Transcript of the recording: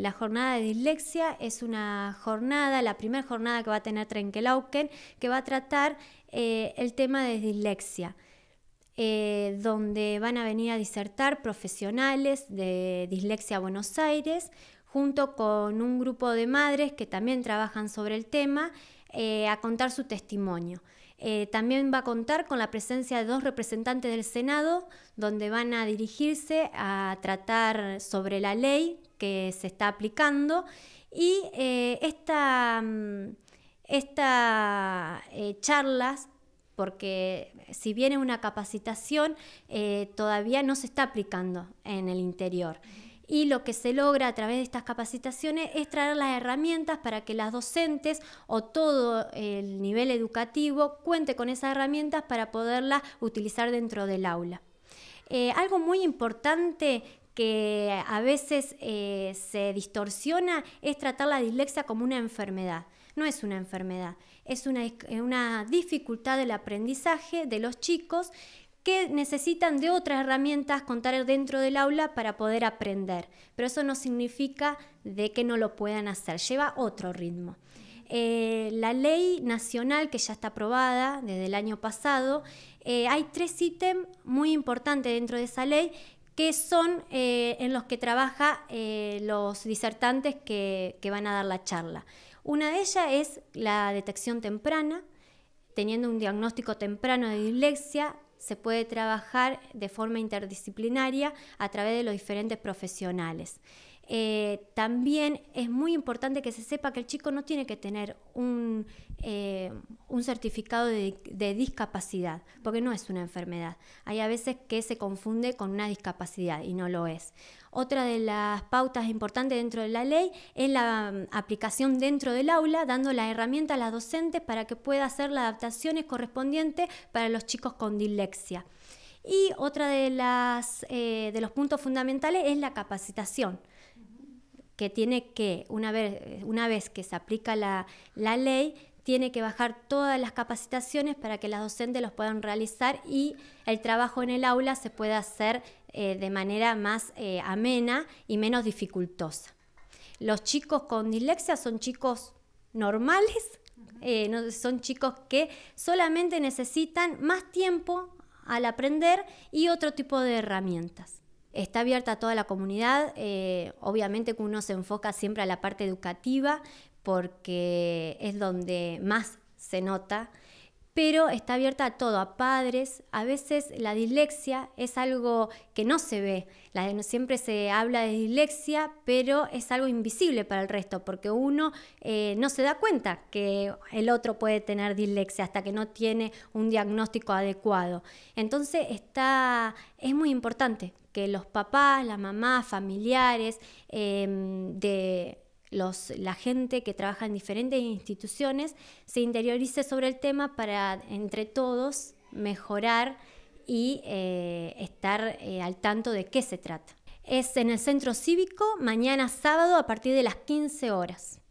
La jornada de dislexia es una jornada, la primera jornada que va a tener Trenkelauken, que va a tratar eh, el tema de dislexia. Eh, donde van a venir a disertar profesionales de Dislexia Buenos Aires, junto con un grupo de madres que también trabajan sobre el tema eh, a contar su testimonio. Eh, también va a contar con la presencia de dos representantes del Senado, donde van a dirigirse a tratar sobre la ley que se está aplicando y eh, esta, mm, esta eh, charlas porque si viene una capacitación, todavía no se está aplicando en el interior y lo que se logra a través de estas capacitaciones es traer las herramientas para que las docentes o todo el nivel educativo cuente con esas herramientas para poderlas utilizar dentro del aula. Eh, algo muy importante que a veces eh, se distorsiona es tratar la dislexia como una enfermedad. No es una enfermedad, es una, una dificultad del aprendizaje de los chicos que necesitan de otras herramientas contar dentro del aula para poder aprender. Pero eso no significa de que no lo puedan hacer, lleva otro ritmo. Eh, la ley nacional que ya está aprobada desde el año pasado, eh, hay tres ítems muy importantes dentro de esa ley que son eh, en los que trabaja los disertantes que van a dar la charla. Una de ellas es la detección temprana, teniendo un diagnóstico temprano de dislexia, se puede trabajar de forma interdisciplinaria a través de los diferentes profesionales. Eh, también es muy importante que se sepa que el chico no tiene que tener un, eh, un certificado de, discapacidad, porque no es una enfermedad. Hay a veces que se confunde con una discapacidad y no lo es. Otra de las pautas importantes dentro de la ley es la mm, aplicación dentro del aula, dando la herramienta a las docentes para que pueda hacer las adaptaciones correspondientes para los chicos con dislexia. Y otra de eh, los puntos fundamentales es la capacitación que tiene que, una vez, que se aplica la, ley, tiene que bajar todas las capacitaciones para que las docentes los puedan realizar y el trabajo en el aula se pueda hacer eh, de manera más eh, amena y menos dificultosa. Los chicos con dislexia son chicos normales, eh, son chicos que solamente necesitan más tiempo al aprender y otro tipo de herramientas. Está abierta a toda la comunidad, eh, obviamente que uno se enfoca siempre a la parte educativa porque es donde más se nota pero está abierta a todo, a padres. A veces la dislexia es algo que no se ve. La, siempre se habla de dislexia, pero es algo invisible para el resto, porque uno eh, no se da cuenta que el otro puede tener dislexia hasta que no tiene un diagnóstico adecuado. Entonces está, es muy importante que los papás, las mamás, familiares eh, de la gente que trabaja en diferentes instituciones se interiorice sobre el tema para entre todos mejorar y eh, estar eh, al tanto de qué se trata. Es en el centro cívico mañana sábado a partir de las 15 horas.